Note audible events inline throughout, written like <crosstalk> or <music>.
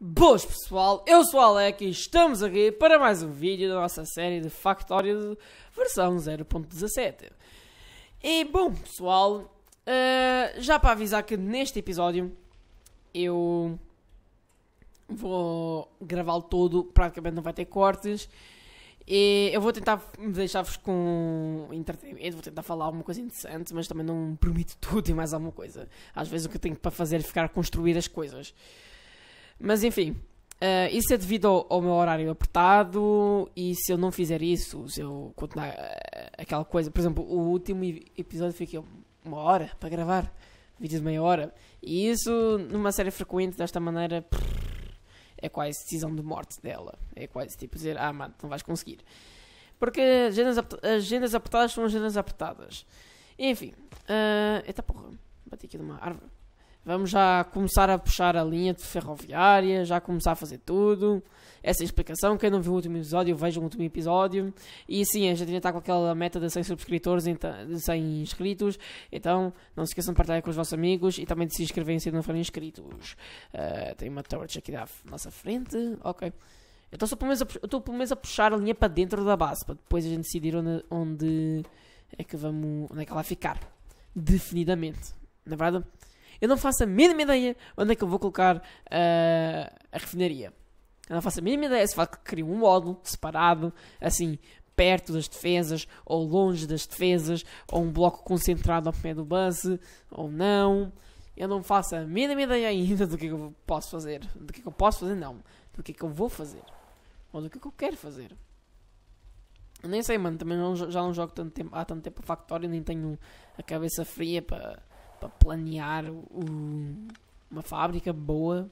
Boas pessoal, eu sou o Alec e estamos aqui para mais um vídeo da nossa série de Factorio versão 0.17 E bom pessoal, uh, já para avisar que neste episódio eu vou gravá-lo todo, praticamente não vai ter cortes E eu vou tentar deixar-vos com entretenimento, vou tentar falar alguma coisa interessante Mas também não prometo <laughs> tudo e mais alguma coisa Às vezes o que eu tenho para fazer é ficar a construir as coisas mas enfim, uh, isso é devido ao, ao, meu horário apertado e se eu não fizer isso, se eu continuar uh, aquela coisa, por exemplo, o último episódio fiquei uma hora para gravar, vídeo de meia hora, e isso numa série frequente desta maneira é quase decisão de morte dela, é quase tipo dizer, ah mano, não vais conseguir. Porque agendas, agendas apertadas são agendas apertadas. Enfim, uh, eita porra, bati aqui numa árvore. Vamos já começar a puxar a linha de ferroviária, já começar a fazer tudo. Essa é a explicação. Quem não viu o último episódio, veja o último episódio. E sim, a gente ainda está com aquela meta de 100 subscritores, então, de 100 inscritos. Então, não se esqueçam de partilhar com os vossos amigos e também de se inscreverem se não forem inscritos. Uh, tem uma torch aqui à nossa frente. Ok. Eu estou pelo, menos a, a puxar a linha para dentro da base, para depois a gente decidir onde, onde é que vamos. onde é que ela vai ficar. Definidamente. Na verdade. Eu não faço a mínima ideia onde é que eu vou colocar uh, a refinaria. Eu não faço a mínima ideia se falo que crio um módulo separado, assim, perto das defesas, ou longe das defesas, ou um bloco concentrado ao pé do base, ou não. Eu não faço a mínima ideia ainda do que, é que eu posso fazer. Do que, é que eu posso fazer, não. Do que é que eu vou fazer. Ou do que, é que eu quero fazer. Eu nem sei, mano. Também não, já não jogo tanto tempo, há tanto tempo a Factory, nem tenho a cabeça fria para para planear uma fábrica boa.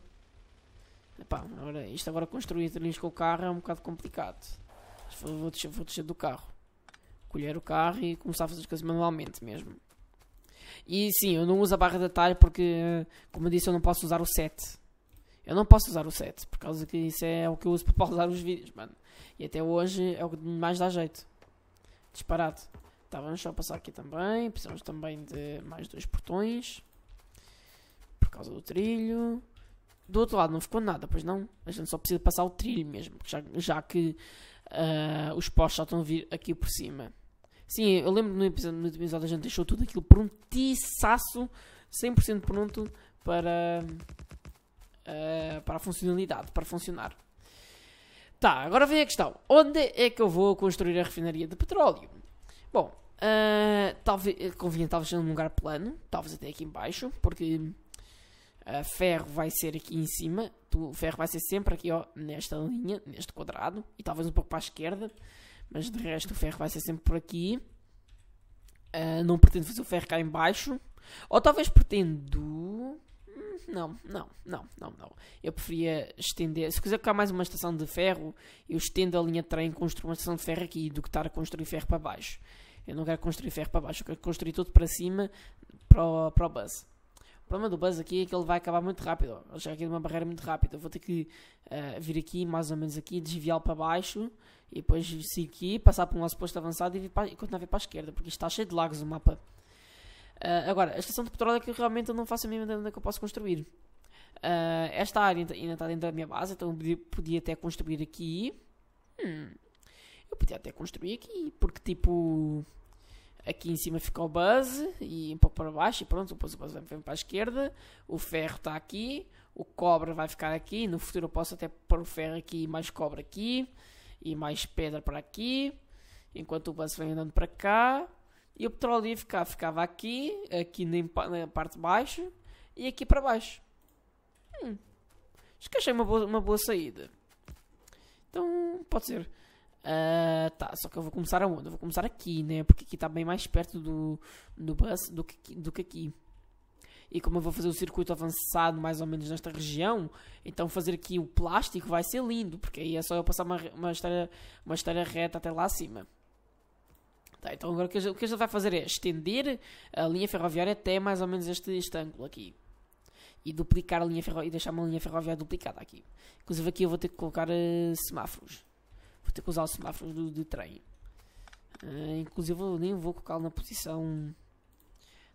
Epá, agora, isto agora construir trilhos com o carro é um bocado complicado. vou descer, vou descer do carro. Colher o carro e começar a fazer as coisas manualmente mesmo. E sim, eu não uso a barra de atalho porque, como eu disse, eu não posso usar o set. Eu não posso usar o set por causa que isso é o que eu uso para <laughs> pausar os vídeos, mano. E até hoje é o que mais dá jeito. Disparado. Tá, vamos só passar aqui também. Precisamos também de mais dois portões. Por causa do trilho. Do outro lado não ficou nada, pois não? A gente só precisa passar o trilho mesmo, já, já que uh, os postos já estão a vir aqui por cima. Sim, eu lembro no episódio, no episódio a gente deixou tudo aquilo prontiçaço, 100% pronto para, uh, para a funcionalidade, para funcionar. Tá, agora vem a questão. Onde é que eu vou construir a refinaria de petróleo? Bom, uh, eh, talvez, eh, convinha talvez num lugar plano, talvez até aqui embaixo, porque uh, ferro vai ser aqui em cima, tu, ferro vai ser sempre aqui ó, nesta linha, neste quadrado, e talvez um pouco para a esquerda, mas de resto o ferro vai ser sempre por aqui. Uh, não pretendo fazer o ferro cá embaixo, ou talvez pretendo não, não, não, não, não. Eu preferia estender. Se quiser colocar mais uma estação de ferro, eu estendo a linha de trem e construo uma estação de ferro aqui do que estar a construir ferro para baixo. Eu não quero construir ferro para baixo, eu quero construir tudo para cima para o, para o bus. O problema do bus aqui é que ele vai acabar muito rápido. Ele chega aqui numa uma barreira muito rápida. Eu vou ter que uh, vir aqui, mais ou menos aqui, desviá-lo para baixo e depois seguir aqui, passar por um nosso posto avançado e, para, e continuar a vir para a esquerda, porque isto está cheio de lagos o mapa. Uh, agora, a estação de petróleo é que realmente eu não faço a mínima ideia onde é que eu posso construir. Uh, esta área ainda está tá dentro da minha base, então eu podia, até construir aqui. Hum, eu podia até construir aqui, porque tipo. Aqui em cima fica o buzz e um pouco para baixo, e pronto, depois o buzz vem para a esquerda. O ferro está aqui, o cobre vai ficar aqui. No futuro eu posso até pôr o ferro aqui e mais cobre aqui, e mais pedra para aqui, enquanto o buzz vem andando para cá. E o petróleo ia ficar, ficava aqui, aqui na, na parte de baixo e aqui para baixo. Hum, acho que achei uma boa, uma boa saída. Então, pode ser. Uh, tá, só que eu vou começar aonde? Eu vou começar aqui, né? Porque aqui está bem mais perto do, do bus do que, do que aqui. E como eu vou fazer o circuito avançado mais ou menos nesta região, então fazer aqui o plástico vai ser lindo, porque aí é só eu passar uma, uma, esteira, uma esteira reta até lá acima. Tá, então agora o que, ele vai fazer é estender a linha ferroviária até mais ou menos este, este ângulo aqui. E duplicar a linha ferroviária, e deixar uma linha ferroviária duplicada aqui. Inclusive aqui eu vou ter que colocar uh, semáforos. Vou ter que usar os semáforos do, do trem. Uh, inclusive eu nem vou colocá-lo na posição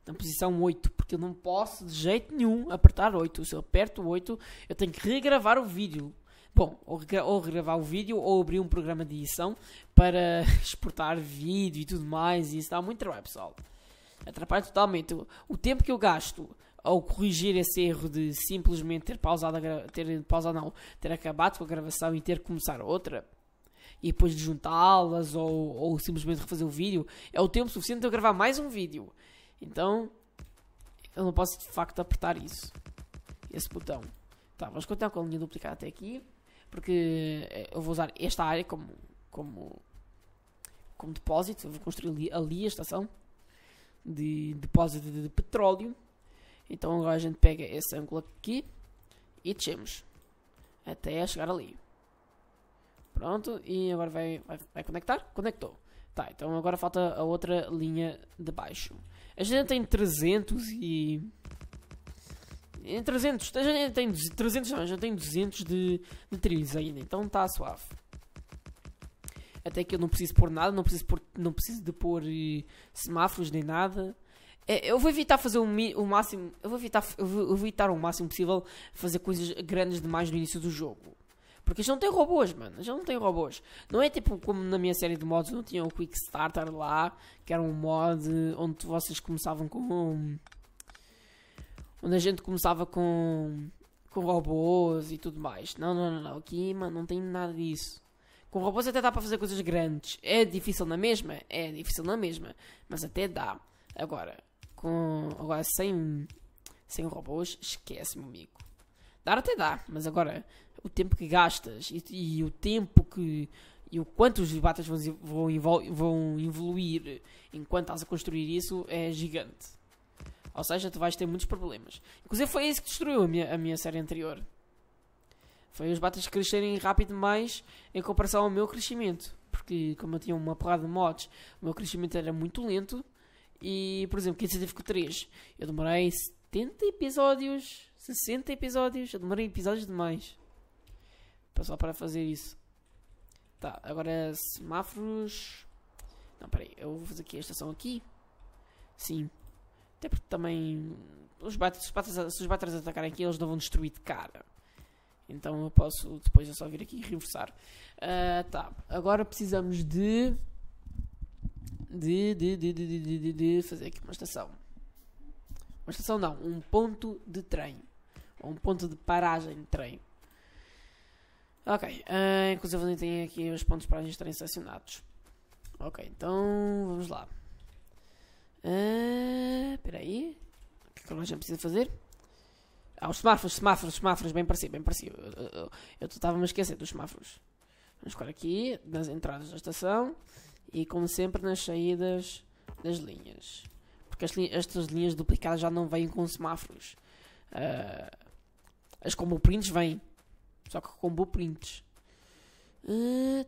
na posição 8, porque eu não posso de jeito nenhum apertar 8. Se eu aperto 8, eu tenho que regravar o vídeo. Bom, ou, regravar o vídeo ou abrir um programa de edição para <laughs> exportar vídeo e tudo mais. E isso dá muito trabalho, pessoal. Atrapalha totalmente. O tempo que eu gasto ao corrigir esse erro de simplesmente ter pausado, ter pausado não, ter acabado com a gravação e ter que começar outra e depois de juntá-las ou, ou simplesmente refazer o vídeo, é o tempo suficiente para eu gravar mais um vídeo. Então, eu não posso de facto apertar isso, esse botão. Tá, vamos continuar com a linha duplicada até aqui porque eh, eu vou usar esta área como, como, como depósito, eu vou construir ali, ali a estação de depósito de, de petróleo. Então agora a gente pega esse ângulo aqui e descemos até chegar ali. Pronto, e agora vai, vai, vai conectar? Conectou. Tá, então agora falta a outra linha de baixo. A gente tem 300 e... Em 300, já nem tenho 300 não, já tenho 200 de, de trilhos ainda, então está suave. Até que eu não preciso pôr nada, não preciso, pôr, não preciso de pôr eh, semáforos nem nada. É, eu vou evitar fazer o, o máximo, eu vou evitar, eu vou, evitar o máximo possível fazer coisas grandes demais no início do jogo. Porque já não tem robôs, mano. já não tem robôs. Não é tipo como na minha série de mods não tinha o Quick Starter lá, que era um mod onde vocês começavam com. Um onde a gente começava com, com robôs e tudo mais. Não, não, não, não. Aqui, mano, não tem nada disso. Com robôs até dá para fazer coisas grandes. É difícil na mesma? É difícil na mesma. Mas até dá. Agora, com. Agora sem. Sem robôs, esquece, meu amigo. Dar até dá, mas agora o tempo que gastas e, e o tempo que. E o quanto os debates vão, vão, vão evoluir enquanto estás a construir isso é gigante. Ou seja, tu vais ter muitos problemas. Inclusive foi isso que destruiu a minha, a minha série anterior. Foi os batas crescerem rápido demais em comparação ao meu crescimento. Porque como eu tinha uma porrada de mods, o meu crescimento era muito lento. E, por exemplo, Kids Divico 3, eu demorei 70 episódios, 60 episódios, eu demorei episódios demais. Só para fazer isso. Tá, agora semáforos. Não, peraí, eu vou fazer aqui a estação aqui. Sim. Até porque também os batters, os se os batters atacarem aqui, eles não vão destruir de cara. Então eu posso depois é só vir aqui e reforçar. Uh, tá, agora precisamos de de, de, de, de, de de fazer aqui uma estação. Uma estação não, um ponto de trem. Ou um ponto de paragem de trem. Ok, uh, inclusive eu tenho aqui os pontos de paragem de trem selecionados. Ok, então vamos lá. Uh, peraí. O que é que nós já precisa fazer? Ah, os semáforos, semáforos, semáforos, bem para bem para Eu estava-me a esquecer dos semáforos. Vamos ficar aqui, nas entradas da estação e, como sempre, nas saídas das linhas. Porque as, estas linhas duplicadas já não vêm com semáforos. Uh, as combo prints vêm. Só que combo prints. Uh,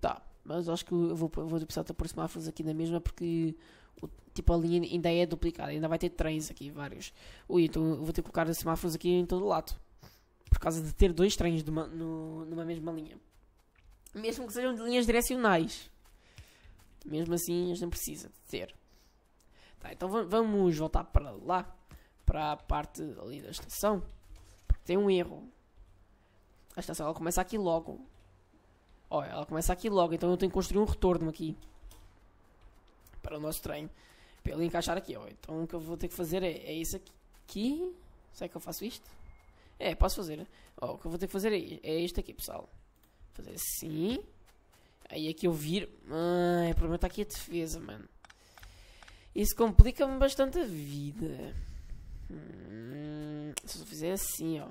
tá, mas acho que eu vou, vou precisar de pôr semáforos aqui na mesma porque tipo a linha ainda é duplicada, ainda vai ter trens aqui, vários. Ui, então vou ter que colocar semáforos aqui em todo lado. Por causa de ter dois trens numa, no, numa mesma linha. Mesmo que sejam de linhas direcionais. Mesmo assim, a gente precisa de ter. Tá, então vamos voltar para lá. Para a parte ali da estação. Porque tem um erro. A estação ela começa aqui logo. Ó, ela começa aqui logo, então eu tenho que construir um retorno aqui para o nosso trem, para ele encaixar aqui, ó. Então o que eu vou ter que fazer é, é isso aqui. Será que eu faço isto? É, posso fazer. Né? Ó, o que eu vou ter que fazer é, é isto aqui, pessoal. fazer assim. Aí aqui eu viro. Ah, o problema está aqui a defesa, mano. Isso complica-me bastante a vida. Hum, se eu fizer assim, ó.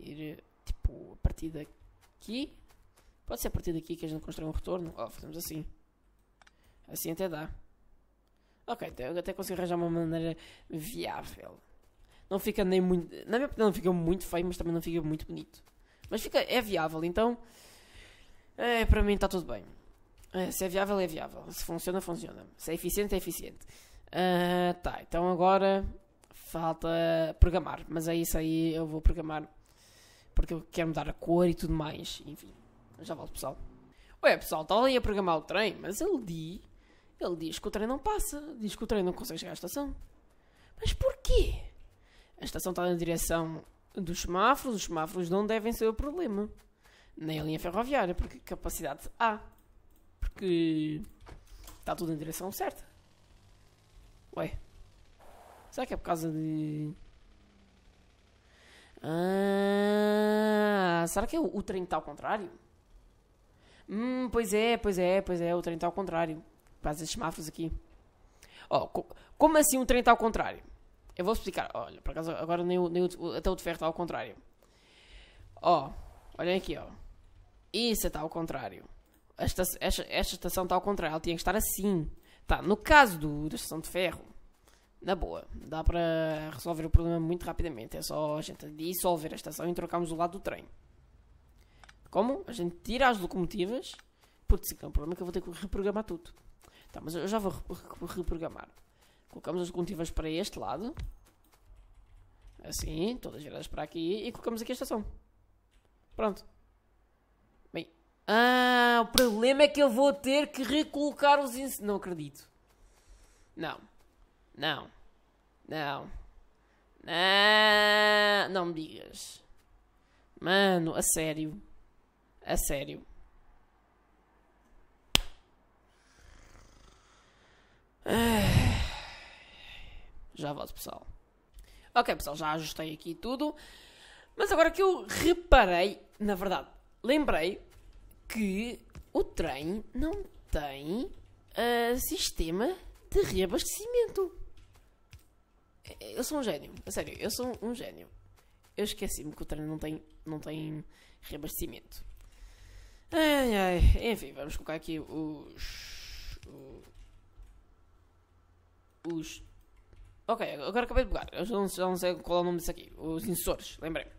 Ir, tipo, a partir daqui. Pode ser a partir daqui que a gente constrói um retorno. Ó, fazemos assim. Assim até dá. Ok, então eu até consigo arranjar uma maneira viável. Não fica nem muito. Na minha opinião, não fica muito feio, mas também não fica muito bonito. Mas fica, é viável, então. É, para mim está tudo bem. É, se é viável, é viável. Se funciona, funciona. Se é eficiente, é eficiente. Uh, tá, então agora falta programar. Mas é isso aí, eu vou programar. Porque eu quero mudar a cor e tudo mais. Enfim, já volto, pessoal. Ué, pessoal, estava tá ali a programar o trem, mas ele disse ele diz que o trem não passa, diz que o trem não consegue chegar à estação. Mas porquê? A estação está na direção dos semáforos, os semáforos não devem ser o problema. Nem a linha ferroviária, porque capacidade há. Porque está tudo na direção certa. Ué. Será que é por causa de. Ah, será que é o, o trem está ao contrário? Hum, pois é, pois é, pois é, o trem está ao contrário. Faz esses mafos aqui. Ó, co como assim um trem está ao contrário? Eu vou explicar. Olha, por acaso agora nem, nem o, até o de ferro está ao contrário. Ó, olhem aqui, ó. Isso está ao contrário. Esta, esta, esta estação está ao contrário, ela tinha que estar assim. Tá, no caso do, da estação de ferro, na boa, dá para resolver o problema muito rapidamente. É só a gente dissolver a estação e trocarmos o lado do trem. Como? A gente tira as locomotivas. Putz, é um problema que eu vou ter que reprogramar tudo. Tá, mas eu já vou reprogramar. Colocamos as contivas para este lado. Assim, todas viradas para aqui. E colocamos aqui a estação. Pronto. Bem. Ah, o problema é que eu vou ter que recolocar os ins... Não acredito. Não. Não. Não. Não. Não me digas. Mano, a sério. A sério. Já volto, pessoal. Ok, pessoal, já ajustei aqui tudo. Mas agora que eu reparei, na verdade, lembrei que o trem não tem uh, sistema de reabastecimento. Eu sou um gênio, a sério, eu sou um gênio. Eu esqueci-me que o trem não tem, não tem reabastecimento. Ai, ai. Enfim, vamos colocar aqui os, os. Ok, agora acabei de bugar. Eu não, já não sei qual é o nome disso aqui. Os sensores, lembrei-me.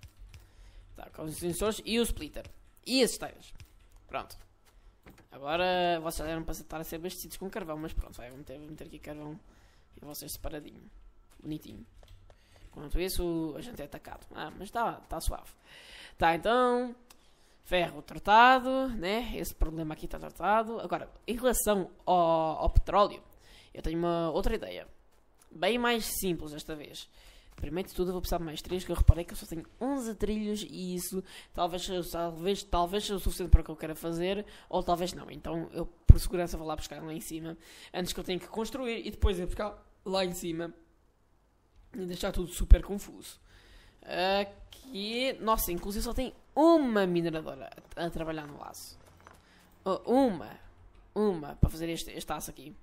Tá, com os sensores e o splitter. E as esteiras. Pronto. Agora vocês já deram para estar a ser abastecidos com carvão, mas pronto, vai, vou meter, vou meter aqui carvão e vocês separadinho. Bonitinho. Enquanto isso, a gente é atacado. Ah, mas está tá suave. Tá, então. Ferro tratado, né? Esse problema aqui está tratado. Agora, em relação ao, ao petróleo, eu tenho uma outra ideia. Bem mais simples desta vez. Primeiro de tudo eu vou precisar de mais trilhos, que eu reparei que eu só tenho 11 trilhos e isso talvez, talvez, talvez seja o suficiente para o que eu quero fazer, ou talvez não. Então eu, por segurança, vou lá buscar lá em cima, antes que eu tenha que construir e depois ir buscar lá em cima e deixar tudo super confuso. Aqui, nossa, inclusive só tem uma mineradora a, trabalhar no aço. Oh, uma, uma, para fazer este, este aço aqui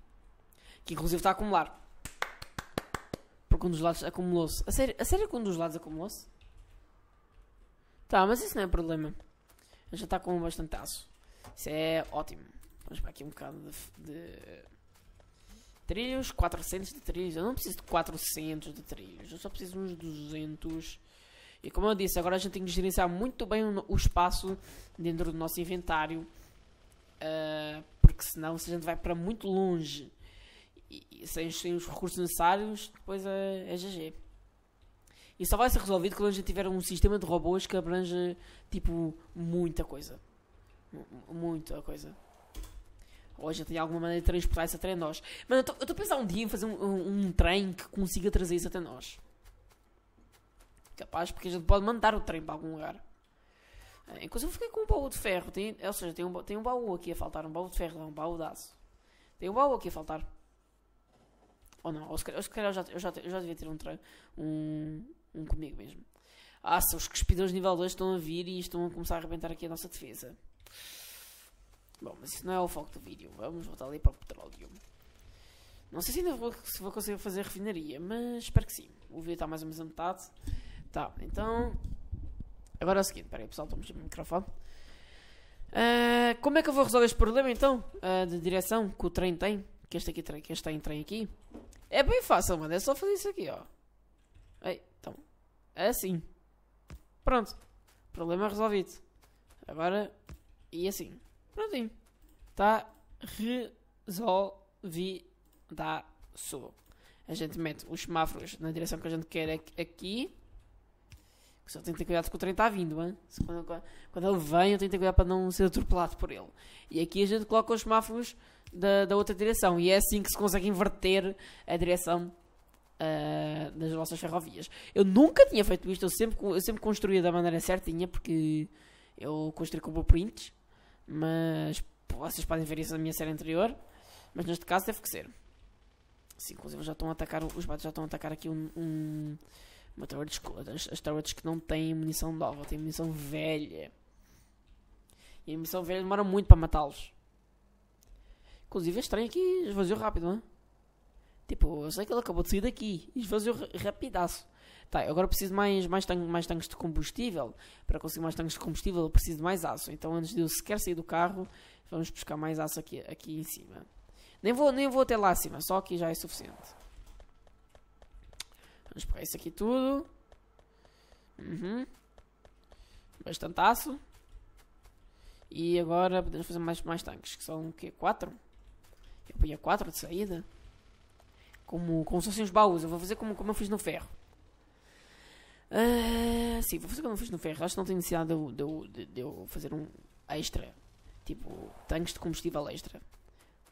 que inclusive está a acumular. Porque um dos lados acumulou-se. A sério, a sério que um dos lados acumulou-se? Tá, mas isso não é problema. Já está com bastante aço. Isso é ótimo. Vamos para aqui um bocado de, de trilhos. 400 de trilhos. Eu não preciso de 400 de trilhos. Eu só preciso de uns 200. E como eu disse, agora a gente tem que gerenciar muito bem o espaço dentro do nosso inventário. Uh, porque senão se a gente vai para muito longe e, sem, sem, os recursos necessários, depois é, é GG. E só vai ser resolvido quando a gente tiver um sistema de robôs que abranja tipo, muita coisa. M muita coisa. Ou a gente tem alguma maneira de transportar isso até nós. Mas eu estou a pensar um dia em fazer um, um, um, trem que consiga trazer isso até nós. Capaz, porque a gente pode mandar o trem para algum lugar. É, inclusive, eu fiquei com um baú de ferro. Tem, ou seja, tem um, tem um baú aqui a faltar. Um baú de ferro, não, um baú de aço. Tem um baú aqui a faltar. Ou não, ou se calhar, ou se calhar eu, já, eu, já, eu já devia ter um, um, um comigo mesmo. Ah, se os cuspidores nível 2 estão a vir e estão a começar a arrebentar aqui a nossa defesa. Bom, mas isso não é o foco do vídeo. Vamos voltar ali para o petróleo. Não sei se ainda vou, se vou conseguir fazer refinaria, mas espero que sim. O vídeo está mais ou menos a metade. Tá, então. Agora é o seguinte, peraí pessoal, estamos no microfone. Uh, como é que eu vou resolver este problema então? Uh, de direção que o trem tem? Que este aqui que este tem trem aqui. É bem fácil, mano. É só fazer isso aqui, ó. Aí, então. É assim. Pronto. Problema resolvido. Agora. E assim. Prontinho. Tá resolvidaço. A gente mete os semáforos na direção que a gente quer aqui. Só tem que ter cuidado que o trem está vindo, hein? Quando, quando ele vem, eu tenho que ter cuidado para não ser atropelado por ele. E aqui a gente coloca os semáforos da, da outra direção. E é assim que se consegue inverter a direção uh, das nossas ferrovias. Eu nunca tinha feito isto, eu sempre, eu sempre construía da maneira certinha, porque eu construí com blueprints, mas vocês podem ver isso na minha série anterior. Mas neste caso teve que ser. Sim, inclusive já estão a atacar, os bates já estão a atacar aqui um, um uma turret, as, as que não têm munição nova, têm munição velha. E a munição velha demora muito para matá-los. Inclusive é estranho que esvaziou rápido, né? Tipo, eu sei que ele acabou de sair daqui e esvaziou rapidaço. Tá, agora preciso mais, mais, tan mais tanques de combustível. Para conseguir mais tanques de combustível, eu preciso de mais aço. Então, antes de eu sequer sair do carro, vamos buscar mais aço aqui, aqui em cima. Nem vou, nem vou até lá acima, só aqui já é suficiente. Vamos pegar isso aqui tudo. Uhum. Bastante aço. E agora podemos fazer mais, mais tanques, que são o quê? 4? Eu punha quatro de saída. Como, como se fossem os baús. Eu vou fazer como, como eu fiz no ferro. Uh, sim, vou fazer como eu fiz no ferro. Acho que não tenho necessidade de eu, de eu, de, eu fazer um extra. Tipo, tanques de combustível extra.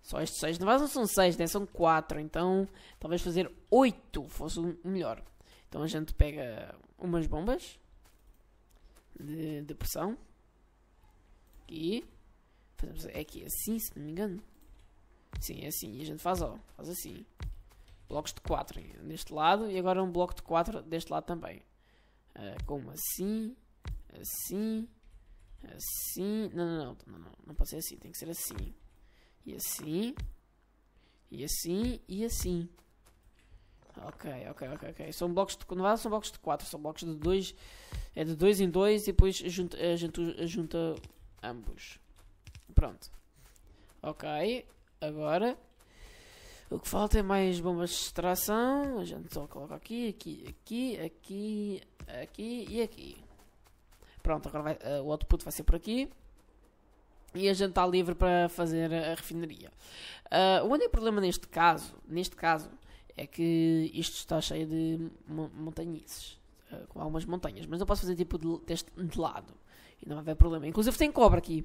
Só estes seis. Na verdade não são seis, né? São quatro. Então, talvez fazer oito fosse o melhor. Então a gente pega umas bombas de, de pressão. e Fazemos aqui assim, se não me engano. Sim, é assim. E a gente faz ó, faz assim. Blocos de 4 neste lado e agora um bloco de 4 deste lado também. Uh, ah, como assim, assim, assim. Não, não, não, não, não, não pode ser assim, tem que ser assim. E assim, e assim, e assim. Ok, ok, ok, ok. São blocos de. Não é são blocos de 4, são blocos de 2. É de 2 em 2 e depois junta, gente junta ambos. Pronto. Ok agora. O que falta é mais bombas de extração. A gente só coloca aqui, aqui, aqui, aqui, aqui e aqui. Pronto, agora vai, uh, o output vai ser por aqui. E a gente está livre para fazer a, refinaria. Uh, o único problema neste caso, neste caso, é que isto está cheio de montanhices. Uh, com algumas montanhas. Mas eu posso fazer tipo de, deste, de lado. E não vai haver problema. Inclusive tem cobra aqui.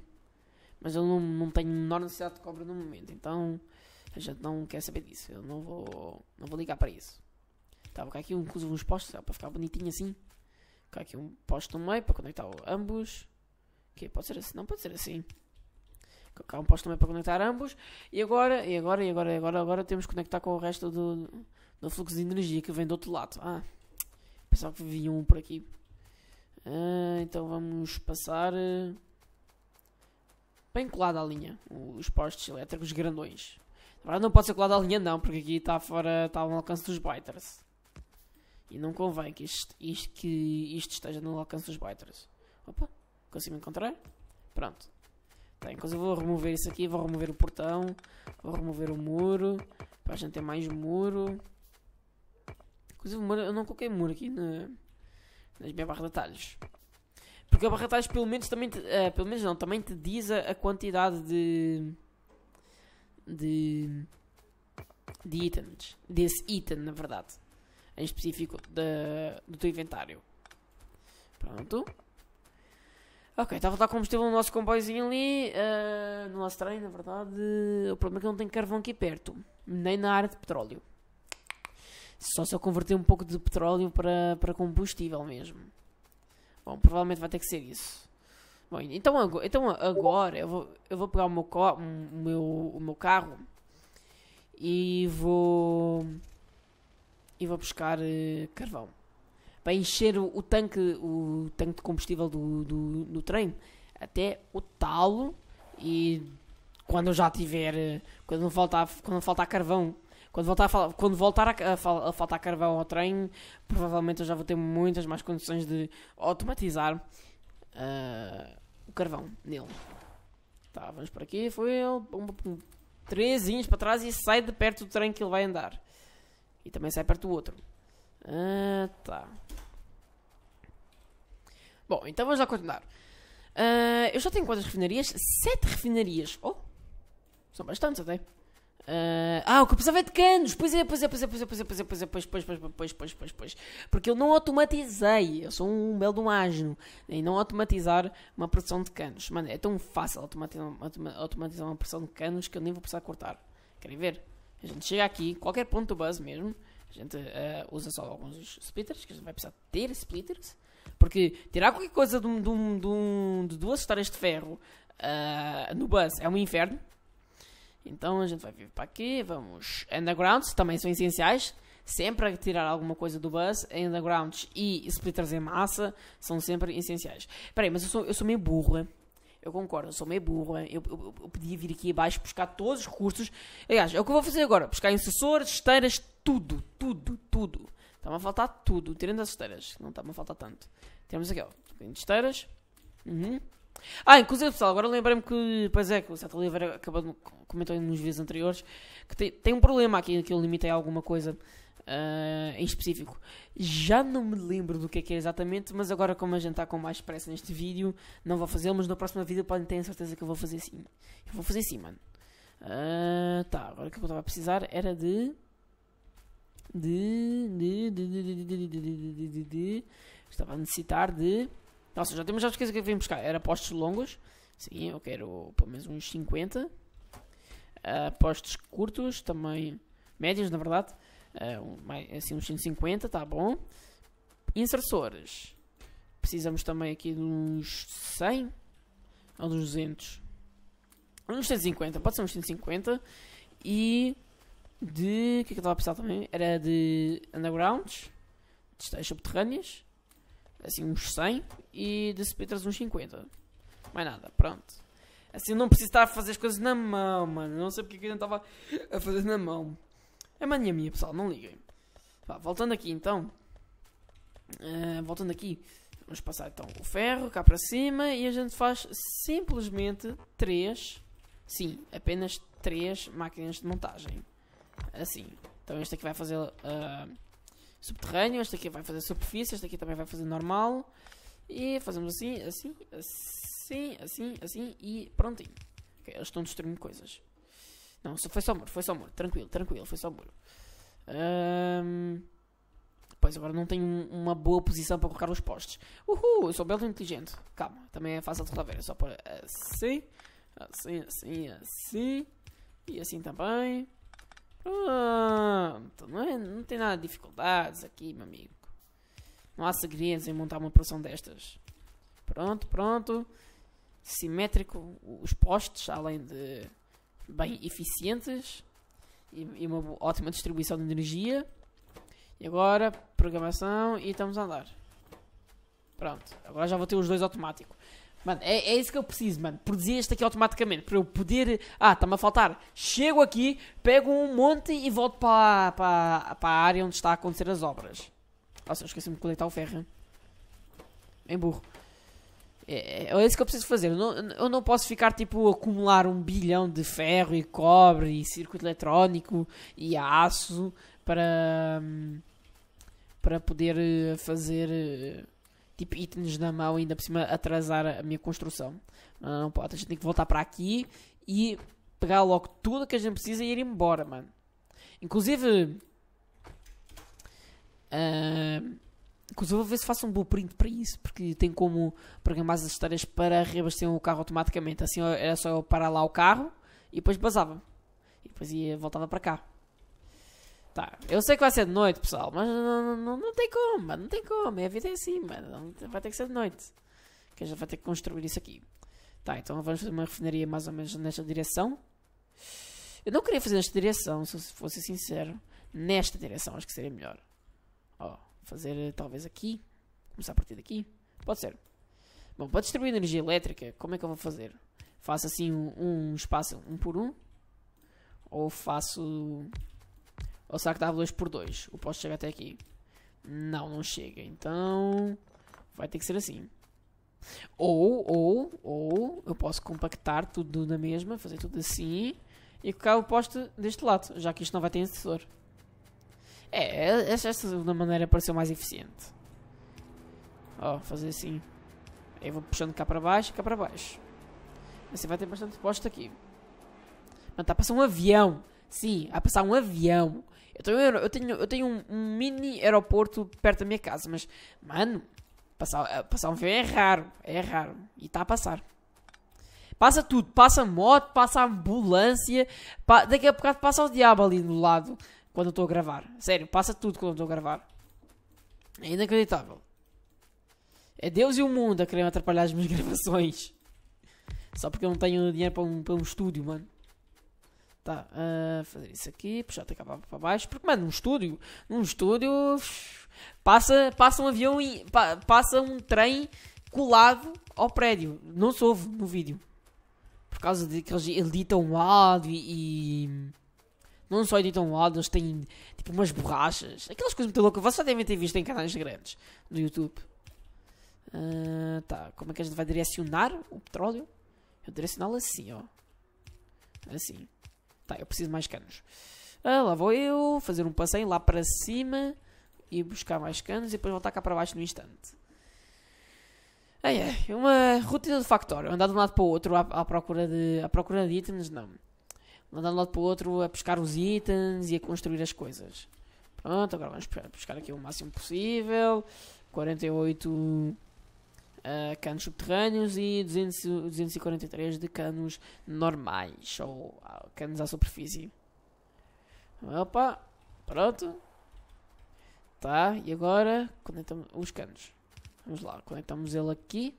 Mas eu não, não tenho menor necessidade de cobra no momento, então a gente não quer saber disso. Eu não vou, não vou ligar para isso. Tá, vou aqui inclusive uns postos, para ficar bonitinho assim. cá aqui um posto no meio para conectar ambos. Que pode ser assim, não pode ser assim. Vou colocar um posto no meio para conectar ambos. E agora, e agora, e agora, e agora, agora temos que conectar com o resto do, do fluxo de energia que vem do outro lado. Ah, pensava que vinha um por aqui. Ah, então vamos passar. Eh, bem colado à linha, os postes elétricos grandões. Agora não pode ser colado à linha não, porque aqui está fora, está no alcance dos biters. E não convém que isto, isto, que isto esteja no alcance dos biters. Opa, consigo encontrar? Pronto. Bem, então, eu vou remover isso aqui, vou remover o portão, vou remover o muro, para a gente ter mais muro. Inclusive, eu não coloquei muro aqui na, nas minhas barras de atalhos. Porque a barratagem pelo menos também te, uh, pelo menos não, também te diz a, a quantidade de de de itens, desse item na verdade, em específico da, do teu inventário. Pronto. Ok, estava a voltar combustível no nosso comboiozinho ali, uh, no nosso trem, na verdade. O problema é que não tem carvão aqui perto, nem na área de petróleo. Só se eu converter um pouco de petróleo para, para combustível mesmo. Bom, provavelmente vai ter que ser isso. Bom, então, então agora eu vou, eu vou pegar o meu, o meu, o meu carro e vou e vou buscar eh, carvão para encher o, tanque o tanque de combustível do, do, do trem até o talo e quando eu já tiver eh, quando faltar quando faltar carvão quando voltar a, quando voltar a, a, a faltar carvão ao trem, provavelmente eu já vou ter muitas mais condições de automatizar uh, o carvão nele. Tá, vamos por aqui. Foi ele. Um, três inhos para trás e sai de perto do trem que ele vai andar. E também sai perto do outro. Ah, tá. Bom, então vamos lá continuar. Uh, eu já tenho quantas refinarias? Sete refinarias. Oh! São bastantes até. Uh, ah, o que eu precisava é de canos. Pois é, pois é, pois é, pois é, pois é, pois é, pois é, pois, pois, pois, pois, pois, pois, pois. Porque eu não automatizei. Eu sou um belo de um asno. E não automatizar uma produção de canos. Mano, é tão fácil automatizar, automatizar uma produção de canos que eu nem vou precisar cortar. Querem ver? A gente chega aqui, qualquer ponto do buzz mesmo. A gente uh, usa só alguns splitters, que a gente vai precisar ter splitters. Porque tirar qualquer coisa de, um, de, um, de, um, de duas histórias de ferro uh, no buzz é um inferno. Então a gente vai vir para aqui, vamos. Undergrounds também são essenciais. Sempre a tirar alguma coisa do bus, undergrounds e splitters em massa são sempre essenciais. Espera aí, mas eu sou, eu sou meio burro, hein? Eu concordo, eu sou meio burro. Eu, eu, eu, podia vir aqui abaixo buscar todos os recursos. Aliás, é o que eu vou fazer agora: buscar incessores, esteiras, tudo, tudo, tudo. Está-me a faltar tudo, tirando as esteiras. Não está-me a faltar tanto. Temos aqui, ó, um de esteiras. Uhum. Ah, inclusive, pessoal, agora lembrei-me que, pois é, que o Seth Oliver acabou de comentar nos vídeos anteriores que tem, tem, um problema aqui que eu limitei alguma coisa uh, em específico. Já não me lembro do que é que é exatamente, mas agora, como a gente está com mais pressa neste vídeo, não vou fazê-lo. mas na próxima vida podem ter a certeza que eu vou fazer sim. Eu vou fazer sim, mano. Uh, tá, agora o que eu estava a precisar era de. De. de, de, de, de, de, de, de, de, de, de estava a necessitar de. Nossa, já temos já pesquisa que é eu vim buscar. Era postos longos. Sim, eu quero pelo menos uns 50. Uh, ah, postos curtos, também médios, na verdade. Uh, mais, assim, uns 150, tá bom. Insersores. Precisamos também aqui de uns 100 ou uns 200. Uns 150, pode ser uns 150. E de. O que, é que eu estava a pensar também? Era de undergrounds, de subterrâneas, assim uns 100 e de Speedruns uns 50. Mais nada, pronto. Assim, não preciso estar a fazer as coisas na mão, mano. Não sei porque é que eu não estava a fazer na mão. É mania minha, pessoal, não liguem. Pá, voltando aqui então. Uh, voltando aqui. Vamos passar então o ferro cá para cima e a gente faz simplesmente 3, sim, apenas 3 máquinas de montagem. Assim. Então este aqui vai fazer uh, subterrâneo, este aqui vai fazer superfície, este aqui também vai fazer normal. E fazemos assim, assim, assim, assim, assim e prontinho. Okay, eles estão destruindo coisas. Não, foi só muro, foi só muro. Tranquilo, tranquilo, foi só muro. Um... Pois agora não tenho uma boa posição para colocar os postes. Uhul, eu sou belo e inteligente. Calma, também é fácil de resolver. É só pôr assim, assim, assim, assim. E assim também. Pronto, não, é, não tem nada de dificuldades aqui, meu amigo. Não há segredos em montar uma operação destas. Pronto, pronto. Simétrico, os postes, além de bem eficientes e, uma ótima distribuição de energia. E agora, programação e estamos a andar. Pronto, agora já vou ter os dois automáticos. Mano, é, é isso que eu preciso, mano. Produzir este aqui automaticamente para eu poder. Ah, está-me a faltar. Chego aqui, pego um monte e volto para, para a área onde está a acontecer as obras. Nossa, esqueci-me de coletar o ferro. Bem burro. É, é, é isso que eu preciso fazer. Eu não, eu não posso ficar tipo acumular um bilhão de ferro e cobre e circuito eletrónico e aço para para poder eh, fazer eh, tipo itens na mão e ainda por cima atrasar a minha construção. Não, não pode. A gente tem que voltar para aqui e pegar logo tudo que a gente precisa e ir embora, mano. Inclusive, Uh, inclusive, vou ver se faço um blueprint para isso, porque tem como programar as histórias para reabastecer o carro automaticamente. Assim era só eu parar lá o carro e depois basava. E depois ia, voltava para cá. Tá, eu sei que vai ser de noite, pessoal, mas não, não, não tem como, mano, não tem como. A vida é assim, mano, vai ter que ser de noite. Que a gente vai ter que construir isso aqui. Tá, então vamos fazer uma refinaria mais ou menos nesta direção. Eu não queria fazer nesta direção, se fosse sincero. Nesta direção, acho que seria melhor. Ó, fazer eh, talvez aqui. Começar a partir daqui. Pode ser. Bom, para distribuir energia elétrica, como é que eu vou fazer? Faço assim um, um espaço um por um. Ou faço... Ou será que dá 2 por 2 O poste chega até aqui. Não, não chega. Então... Vai ter que ser assim. Ou, ou, ou... Eu posso compactar tudo na mesma. Fazer tudo assim. E colocar o poste deste lado. Já que isto não vai ter insertor. É, essa segunda maneira pareceu mais eficiente. Ó, oh, fazer assim. Eu vou puxando cá para baixo e cá para baixo. Assim vai ter bastante posto aqui. Mano, está a passar um avião. Sim, a passar um avião. Eu tenho, eu tenho, eu tenho um, um, mini aeroporto perto da minha casa, mas, mano, passar, eh, passar um avião é raro. É raro. E está a passar. Passa tudo. Passa moto, passa ambulância. Pa, daqui a bocado passa o diabo ali do lado quando eu estou a gravar. Sério, passa tudo quando eu estou a gravar. É inacreditável. É Deus e o mundo a querer atrapalhar as minhas <laughs> gravações. Só porque eu não tenho dinheiro para um, para um estúdio, mano. Tá, uh, fazer isso aqui, puxar até cá para baixo. Porque, mano, num estúdio, num estúdio, passa, passa um avião e pa, passa um trem colado ao prédio. Não se ouve no vídeo. Por causa de que eles editam o áudio e, e não só editam áudio, eles têm tipo umas borrachas, aquelas coisas muito loucas. Vocês já devem ter visto em canais grandes do YouTube. Uh, tá, como é que a gente vai direcionar o petróleo? Eu direciono assim, ó. Assim. Tá, eu preciso mais canos. Ah, lá vou eu fazer um passeio lá para cima e buscar mais canos e depois voltar cá para baixo no instante. Ai, ai, uma rotina de factório. Andar de um lado para o outro à, à procura de à procura de itens, não mandando de um lado para o outro a pescar os itens e a construir as coisas. Pronto, agora vamos pescar aqui o máximo possível. 48 uh, eh, canos subterrâneos e 200, 243 de canos normais ou ah, canos à superfície. Opa, pronto. Tá, e agora conectamos é os canos. Vamos lá, conectamos é ele aqui.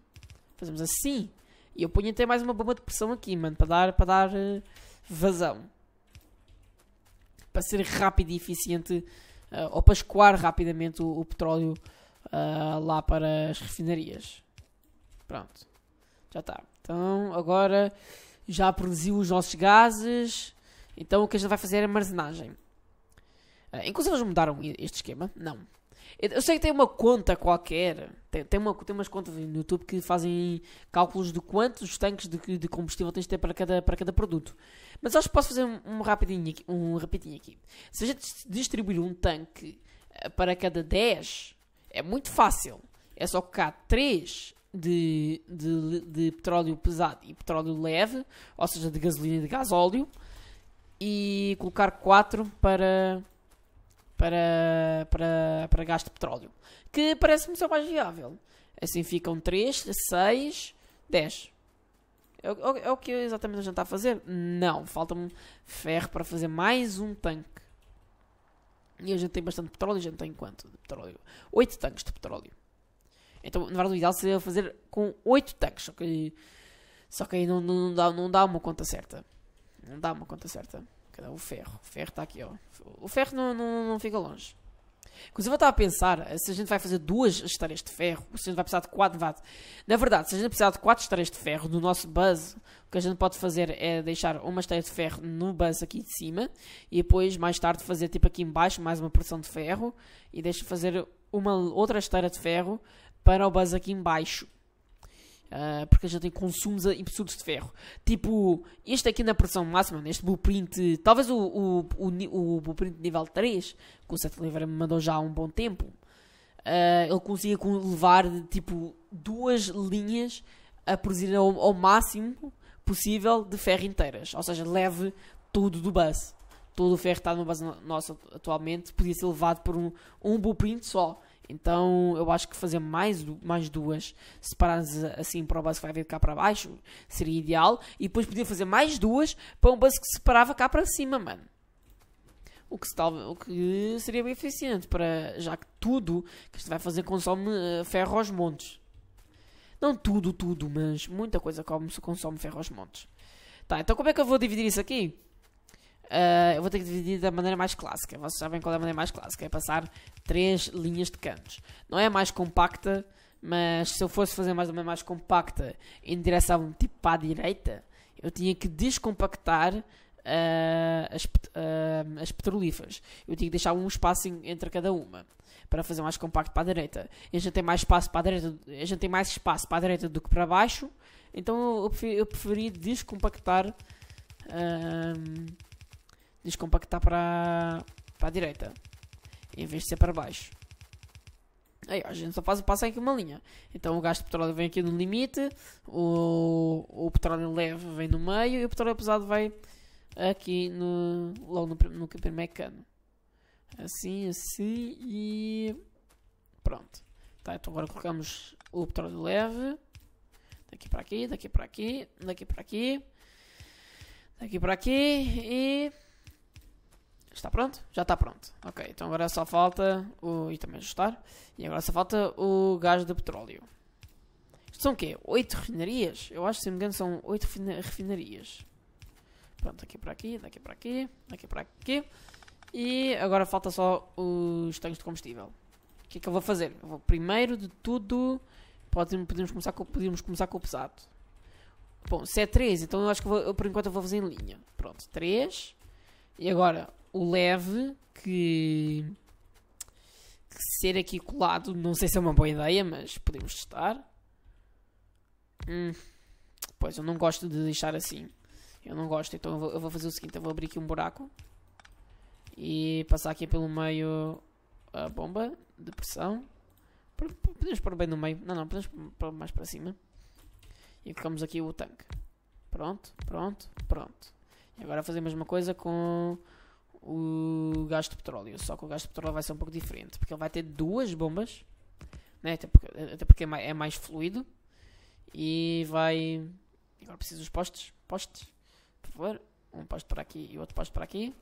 Fazemos assim. E eu ponho até mais uma bomba de pressão aqui, mano, para dar, para dar uh, vazão. Para ser rápido e eficiente, uh, ou para escoar rapidamente o, o petróleo uh, lá para as refinarias. Pronto, já está. Então agora já produziu os nossos gases, então o que a gente vai fazer é armazenagem. Uh, inclusive eles mudaram este esquema? Não. Eu sei que tem uma conta qualquer, tem, tem, uma, tem umas contas no YouTube que fazem cálculos de quantos tanques de, de combustível tens de ter para cada, para cada produto. Mas acho que posso fazer um, um rapidinho aqui, um rapidinho aqui. Se a gente distribuir um tanque eh, para cada 10, é muito fácil. É só colocar 3 de, de, de petróleo pesado e petróleo leve, ou seja, de gasolina e de gasóleo, e colocar 4 para para, para, para gás de petróleo, que parece-me ser mais viável. Assim ficam 3, 6, 10. É, é, é o que exatamente a gente está a fazer? Não, falta-me ferro para fazer mais um tanque. E a gente tem bastante petróleo, a gente tem quanto de petróleo? 8 tanques de petróleo. Então, na verdade, o ideal seria fazer com 8 tanques, só que, só que aí não, não, não, dá, não dá uma conta certa. Não dá uma conta certa. Cadê o ferro? O ferro está aqui, ó. O ferro não, não, não fica longe. Inclusive, eu estava a pensar eh, se a gente vai fazer duas histórias de ferro, se a gente vai precisar de quatro. Vai... Na verdade, se a gente precisar de quatro histórias de ferro no nosso buzz, o que a gente pode fazer é deixar uma história de ferro no buzz aqui de cima e depois, mais tarde, fazer tipo aqui embaixo mais uma porção de ferro e deixa fazer uma outra história de ferro para o buzz aqui embaixo. Ah, porque a gente tem consumos absurdos de ferro. Tipo, este aqui na pressão máxima, neste blueprint, talvez o, o, o, o blueprint nível 3, que o Seth Livre me mandou já há um bom tempo, uh, ele conseguia levar tipo duas linhas a produzir ao, ao máximo possível de ferro inteiras. Ou seja, leve tudo do bus todo o ferro que está no base nosso atualmente podia ser levado por um, um blueprint só. Então eu acho que fazer mais, mais duas, separadas assim para o base que vai vir cá para baixo, seria ideal. E depois podia fazer mais duas para um base que separava cá para cima, mano. O que, o que seria bem eficiente, para, já que tudo que isto vai fazer consome eh, ferro aos montes. Não tudo, tudo, mas muita coisa como se consome ferro aos montes. Tá, então como é que eu vou dividir isso aqui? Uh, eu vou ter que dividir da maneira mais clássica. Vocês sabem qual é a maneira mais clássica: é passar três linhas de cantos. Não é mais compacta, mas se eu fosse fazer mais ou menos mais compacta em direção tipo para a direita, eu tinha que descompactar uh, as, uh, as Eu tinha que deixar um espaço entre cada uma para fazer mais compacto para a direita. A gente tem mais espaço para a direita, a gente tem mais espaço para a direita do que para baixo, então eu preferi, eu preferi descompactar. Uh, descompactar para, para a direita, em vez de ser para baixo. Aí, a gente só faz passa aqui uma linha. Então o gás de petróleo vem aqui no limite, o, o petróleo leve vem no meio e o petróleo pesado vai aqui no, logo no, no primeiro cano. Assim, assim e pronto. Tá, então agora colocamos o petróleo leve daqui para aqui, daqui para aqui, daqui para aqui, daqui para aqui e Está pronto? Já está pronto. Ok, então agora só falta o. E também ajustar. E agora só falta o gás de petróleo. Isto são o quê? 8 refinarias? Eu acho que se me engano são 8 refinarias. Pronto, daqui para aqui, daqui para aqui, daqui para aqui. E agora falta só os tanques de combustível. O que é que eu vou fazer? Eu vou primeiro de tudo. Podemos, podemos, começar com, podemos começar com o pesado. Bom, se é 3, então eu acho que vou, eu, por enquanto eu vou fazer em linha. Pronto, 3. E agora, o leve que, que ser aqui colado, não sei se é uma boa ideia, mas podemos testar. Hum, pois, eu não gosto de deixar assim. Eu não gosto, então eu vou, eu vou, fazer o seguinte: eu vou abrir aqui um buraco e passar aqui pelo meio a bomba de pressão. Podemos pôr bem no meio, não, não, podemos pôr mais para cima e colocamos aqui o tanque. Pronto, pronto, pronto. Agora fazer a mesma coisa com o gás de petróleo. Só que o gás de petróleo vai ser um pouco diferente, porque ele vai ter duas bombas, né? até, porque, até porque é, é mais, fluido. E vai. Agora preciso dos postes. Postes, por favor. Um poste para aqui e outro poste para aqui.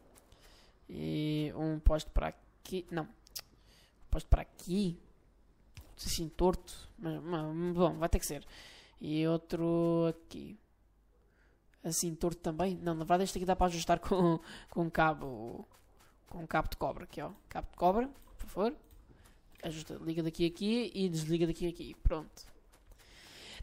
E um poste para aqui. Não. Um poste para aqui. se assim, torto. Mas, mas, bom, vai ter que ser. E outro aqui assim torto também. Não, na verdade este aqui dá para ajustar com, com um cabo com um cabo de cobra aqui, ó. Cabo de cobra, por favor. Ajusta, liga daqui aqui e desliga daqui aqui. Pronto.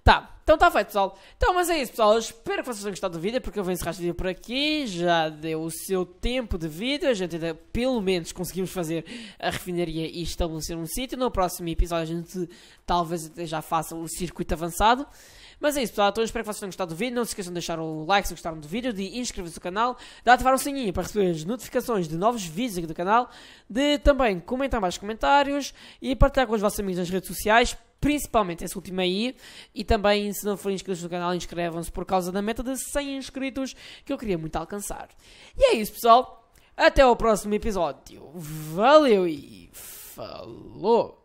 Tá, então tá feito, pessoal. Então, mas é isso, pessoal. Eu espero que vocês tenham gostado do vídeo, porque eu vou encerrar este vídeo por aqui. Já deu o seu tempo de vídeo. A gente ainda, pelo menos, conseguimos fazer a refinaria e estabelecer um sítio. No próximo episódio, a gente talvez até já faça o circuito avançado. Mas é isso, pessoal. Então espero que vocês tenham gostado do vídeo. Não se esqueçam de deixar o like se gostaram do vídeo, de inscrever-se no canal, de ativar o sininho para receber as notificações de novos vídeos aqui do canal, de também comentar mais comentários e partilhar com os vossos amigos nas redes sociais principalmente esse último aí. E também, se não forem inscritos no canal, inscrevam-se por causa da meta de 100 inscritos que eu queria muito alcançar. E é isso, pessoal. Até ao próximo episódio. Valeu e falou!